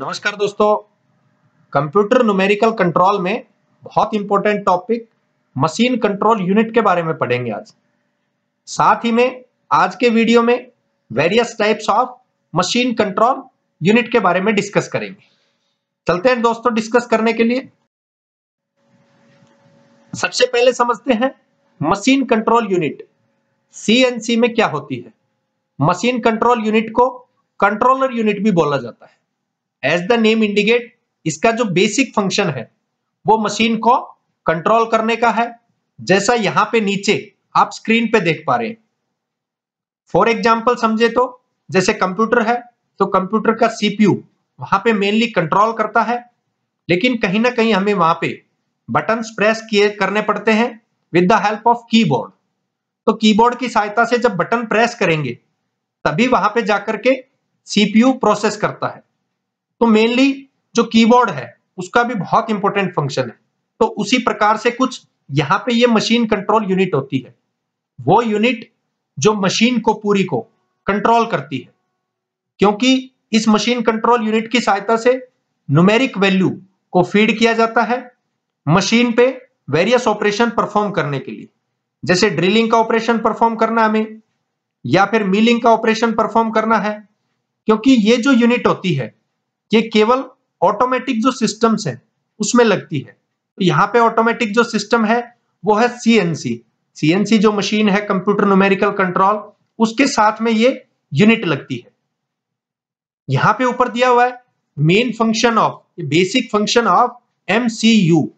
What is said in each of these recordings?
नमस्कार दोस्तों computer numerical control में बहुत important topic machine control unit के बारे में पढ़ेंगे आज साथ ही में आज के वीडियो में various types of machine control unit के बारे में डिस्कस करेंगे चलते हैं दोस्तों डिस्कस करने के लिए सबसे पहले समझते हैं मशीन कंट्रोल यूनिट सी में क्या होती है मशीन कंट्रोल यूनिट को कंट्रोलर यूनिट भी बोला जाता है एज द नेम इंडिकेट इसका जो बेसिक फंक्शन है वो मशीन को कंट्रोल करने का है जैसा यहां पे नीचे आप स्क्रीन पे देख पा रहे हैं फॉर एग्जाम्पल समझे तो जैसे कंप्यूटर है तो कंप्यूटर का सीपीयू वहां पे मेनली कंट्रोल करता है लेकिन कहीं ना कहीं हमें वहां पे बटन प्रेस किए करने पड़ते हैं with the help of keyboard तो कीबोर्ड की सहायता से जब बटन प्रेस करेंगे तभी वहां पे जाकर के सीपीयू प्रोसेस करता है तो मेनली जो कीबोर्ड है उसका भी बहुत इंपॉर्टेंट फंक्शन है तो उसी प्रकार से कुछ यहाँ पे ये मशीन कंट्रोल यूनिट होती है वो यूनिट जो मशीन को पूरी को कंट्रोल करती है क्योंकि इस मशीन कंट्रोल यूनिट की सहायता से न्यूमेरिक वैल्यू को फीड किया जाता है मशीन पे वेरियस ऑपरेशन परफॉर्म करने के लिए जैसे ड्रिलिंग का ऑपरेशन परफॉर्म करना हमें या फिर मिलिंग का ऑपरेशन परफॉर्म करना है क्योंकि ये जो यूनिट होती है ये केवल ऑटोमेटिक जो सिस्टम्स है उसमें लगती है तो यहाँ पे ऑटोमेटिक जो सिस्टम है वो है सीएनसी सीएनसी जो मशीन है कंप्यूटर न्यूमेरिकल कंट्रोल उसके साथ में ये यूनिट लगती है यहां पे ऊपर दिया हुआ है main function of basic function of M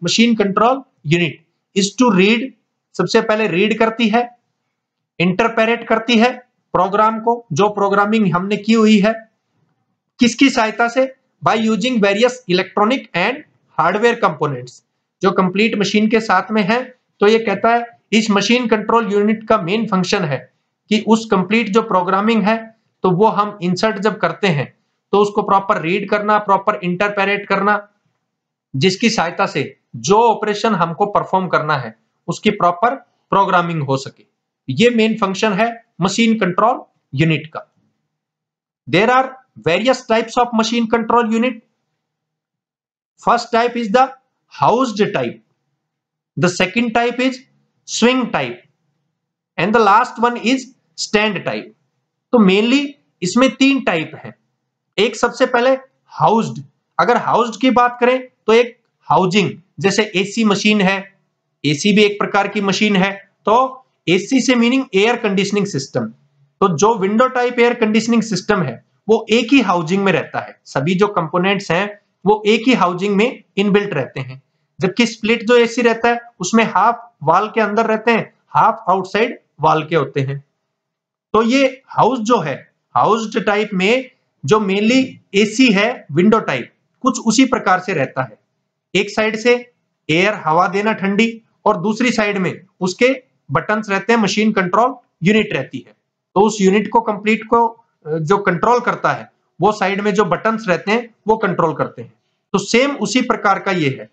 machine control unit is to read सबसे पहले रीड करती है इंटरप्रेट करती है प्रोग्राम को जो प्रोग्रामिंग हमने की हुई है किसकी सहायता से by using various electronic and hardware components जो कंप्लीट मशीन के साथ में है तो ये कहता है इस मशीन कंट्रोल यूनिट का मेन फंक्शन है कि उस कंप्लीट जो प्रोग्रामिंग है तो वो हम इंसर्ट जब करते हैं तो उसको प्रॉपर रीड करना प्रॉपर इंटरप्रेट करना जिसकी सहायता से जो ऑपरेशन हमको परफॉर्म करना है उसकी प्रॉपर प्रोग्रामिंग हो सके ये मेन फंक्शन है मशीन कंट्रोल यूनिट का there are various types of machine control unit. First type is the housed type. The second type is swing type. And the last one is stand type तो mainly इसमें तीन type है एक सबसे पहले housed अगर housed की बात करें तो एक हाउजिंग जैसे एसी मशीन है एसी भी एक प्रकार की मशीन है तो एसी से मीनिंग एयर कंडीशनिंग सिस्टम तो जो window type air conditioning system है वो एक ही हाउसिंग में रहता है सभी जो कंपोनेंट्स हैं वो एक ही हाउसिंग में इनबिल्ट रहते हैं जबकि स्प्लिट जो एसी रहता है उसमें हाफ वाल के अंदर रहते हैं हाफ आउटसाइड वाल के होते हैं तो ये हाउस जो है हाउस टाइप में जो मेनली एसी है विंडो टाइप कुछ उसी प्रकार से रहता है एक साइड से एयर हवा देना ठंडी और दूसरी साइड में उसके बटन रहते हैं मशीन कंट्रोल यूनिट रहती है तो उस यूनिट को कंप्लीट को जो कंट्रोल करता है वो साइड में जो बटन रहते हैं वो कंट्रोल करते हैं तो सेम उसी प्रकार का ये है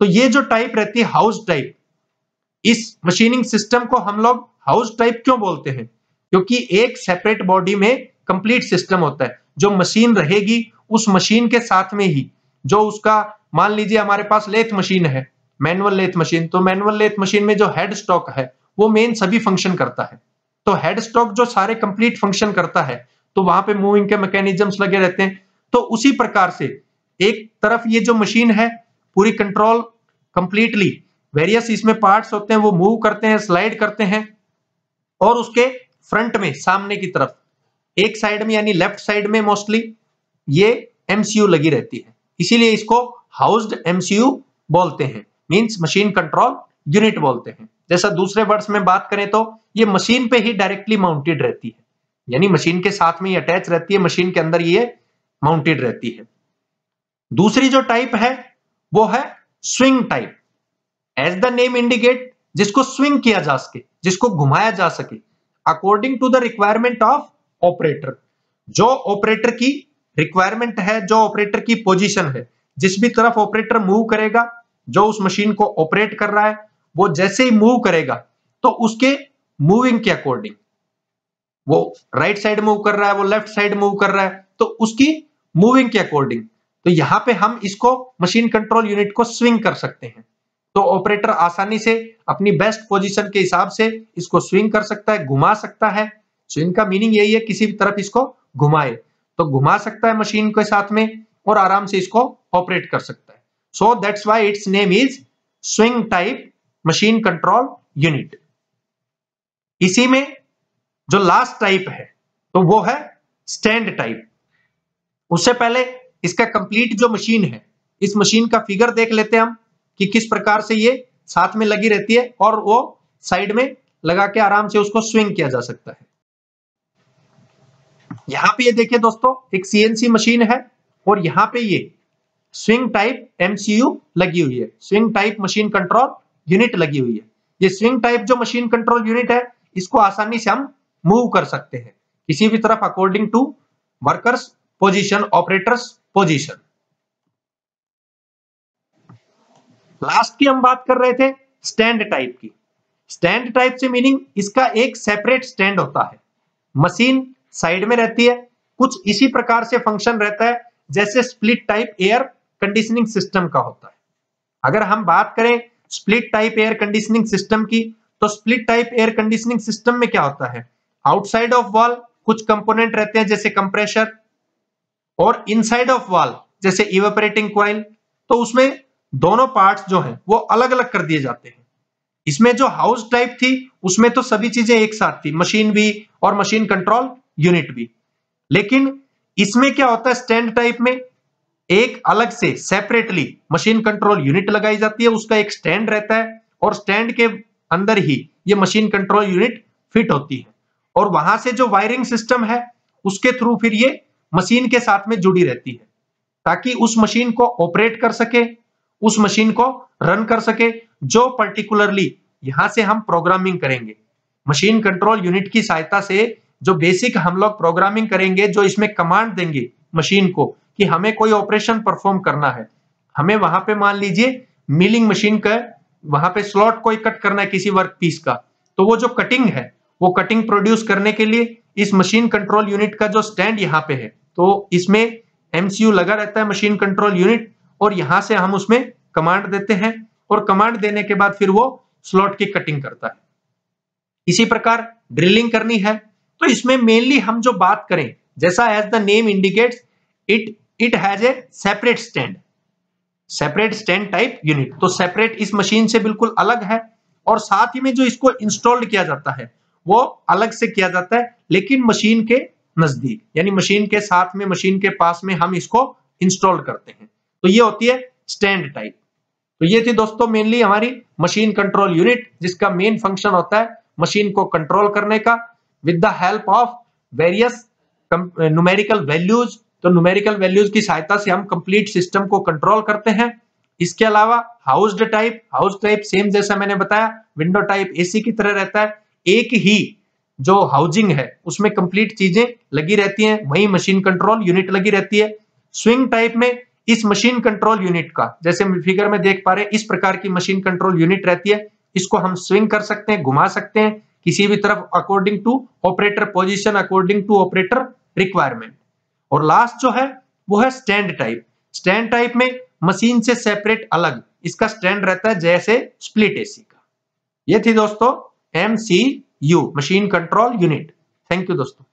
तो ये जो टाइप रहती है हाउस टाइप इस मशीनिंग सिस्टम को हम लोग हाउस टाइप क्यों बोलते हैं क्योंकि एक सेपरेट बॉडी में कंप्लीट सिस्टम होता है जो मशीन रहेगी उस मशीन के साथ में ही जो उसका मान लीजिए हमारे पास लेथ मशीन है मैनुअल लेथ मशीन तो मैनुअल लेथ मशीन में जो हेड स्टॉक है वो मेन सभी फंक्शन करता है तो हेड स्टॉक जो सारे कंप्लीट फंक्शन करता है तो वहां पे मूविंग के मैकेनिज्म लगे रहते हैं तो उसी प्रकार से एक तरफ ये जो मशीन है पूरी कंट्रोल कंप्लीटली वेरियस इसमें पार्ट्स होते हैं वो मूव करते हैं स्लाइड करते हैं और उसके फ्रंट में सामने की तरफ एक साइड में यानी लेफ्ट साइड में मोस्टली ये एमसीयू लगी रहती है इसीलिए इसको हाउस्ड एमसीयू बोलते हैं मींस मशीन कंट्रोल यूनिट बोलते हैं जैसा दूसरे वर्ड्स में बात करें तो ये मशीन पे ही डायरेक्टली माउंटेड रहती है यानी मशीन के साथ में अटैच रहती है मशीन के अंदर ये माउंटेड रहती है दूसरी जो टाइप है वो है swing type as the name indicate जिसको स्विंग किया जा सके जिसको घुमाया जा सके according to the requirement of operator जो ऑपरेटर की रिक्वायरमेंट है जो ऑपरेटर की पोजीशन है जिस भी तरफ ऑपरेटर मूव करेगा जो उस मशीन को ऑपरेट कर रहा है वो जैसे ही मूव करेगा तो उसके मूविंग के अकॉर्डिंग वो राइट साइड मूव कर रहा है वो लेफ्ट साइड मूव कर रहा है तो उसकी मूविंग के अकॉर्डिंग तो यहां पे हम इसको मशीन कंट्रोल यूनिट को स्विंग कर सकते हैं तो ऑपरेटर आसानी से अपनी बेस्ट पोजीशन के हिसाब से इसको स्विंग कर सकता है घुमा सकता है स्विंग का मीनिंग यही है किसी भी तरफ इसको घुमाए तो घुमा सकता है मशीन के साथ में और आराम से इसको ऑपरेट कर सकता है so that's why its name is swing type machine control unit इसी में जो लास्ट टाइप है तो वो है स्टैंड टाइप उससे पहले इसका कंप्लीट जो मशीन है इस मशीन का फिगर देख लेते हैं हम कि किस प्रकार से ये साथ में लगी रहती है और वो साइड में लगा के आराम से उसको स्विंग किया जा सकता है यहां पे ये देखिए दोस्तों एक सीएनसी मशीन है और यहां पे ये स्विंग टाइप एमसीयू लगी हुई है swing type machine control unit लगी हुई है ये स्विंग टाइप जो मशीन कंट्रोल यूनिट है इसको आसानी से हम मूव कर सकते हैं किसी भी तरफ according to workers position operators position last की हम बात कर रहे थे स्टैंड टाइप की स्टैंड टाइप से मीनिंग इसका एक सेपरेट स्टैंड होता है मशीन साइड में रहती है कुछ इसी प्रकार से फंक्शन रहता है जैसे split type air conditioning system का होता है अगर हम बात करें split type air conditioning system की तो split type air conditioning system में क्या होता है आउटसाइड ऑफ वॉल कुछ कंपोनेंट रहते हैं जैसे कंप्रेशर और इनसाइड ऑफ वॉल जैसे इवेपरेटिंग क्वाइल तो उसमें दोनों पार्ट्स जो हैं वो अलग अलग कर दिए जाते हैं इसमें जो हाउस टाइप थी उसमें तो सभी चीजें एक साथ थी मशीन भी और मशीन कंट्रोल यूनिट भी लेकिन इसमें क्या होता है स्टैंड टाइप में एक अलग से सेपरेटली मशीन कंट्रोल यूनिट लगाई जाती है उसका एक स्टैंड रहता है और स्टैंड के अंदर ही ये मशीन कंट्रोल यूनिट फिट होती है और वहां से जो वायरिंग सिस्टम है उसके थ्रू फिर ये मशीन के साथ में जुड़ी रहती है ताकि उस मशीन को ऑपरेट कर सके उस मशीन को रन कर सके जो पर्टिकुलरली यहां से हम प्रोग्रामिंग करेंगे मशीन कंट्रोल यूनिट की सहायता से जो बेसिक हम लोग प्रोग्रामिंग करेंगे जो इसमें कमांड देंगे मशीन को कि हमें कोई ऑपरेशन परफॉर्म करना है हमें वहां पे मान लीजिए मिलिंग मशीन का वहां पे स्लॉट कोई कट करना है किसी वर्क पीस का तो वो जो कटिंग है वो कटिंग प्रोड्यूस करने के लिए इस मशीन कंट्रोल यूनिट का जो स्टैंड यहाँ पे है तो इसमें एमसीयू लगा रहता है मशीन कंट्रोल यूनिट और यहां से हम उसमें कमांड देते हैं और कमांड देने के बाद फिर वो स्लॉट की कटिंग करता है इसी प्रकार ड्रिलिंग करनी है तो इसमें मेनली हम जो बात करें जैसा as the name indicates it it has a separate stand separate stand type unit तो सेपरेट इस मशीन से बिल्कुल अलग है और साथ ही में जो इसको इंस्टॉल्ड किया जाता है वो अलग से किया जाता है लेकिन मशीन के नजदीक यानी मशीन के साथ में मशीन के पास में हम इसको इंस्टॉल करते हैं तो ये होती है स्टैंड टाइप तो ये थी दोस्तों मेनली हमारी मशीन कंट्रोल यूनिट जिसका मेन फंक्शन होता है मशीन को कंट्रोल करने का with the help of various numerical values तो न्यूमेरिकल वैल्यूज की सहायता से हम कंप्लीट सिस्टम को कंट्रोल करते हैं इसके अलावा housed type house type same जैसा मैंने बताया विंडो टाइप एसी की तरह रहता है एक ही जो हाउसिंग है उसमें कंप्लीट चीजें लगी रहती हैं वही मशीन कंट्रोल यूनिट लगी रहती है स्विंग टाइप में इस मशीन कंट्रोल यूनिट का जैसे फिगर में देख पा रहे इस प्रकार की मशीन कंट्रोल यूनिट रहती है इसको हम स्विंग कर सकते हैं घुमा सकते हैं किसी भी तरफ according to operator position according to operator requirement और लास्ट जो है वो है स्टैंड टाइप स्टैंड टाइप में मशीन से सेपरेट अलग इसका स्टैंड रहता है जैसे स्प्लिट एसी का ये थी दोस्तों M C U machine control unit thank you दोस्तों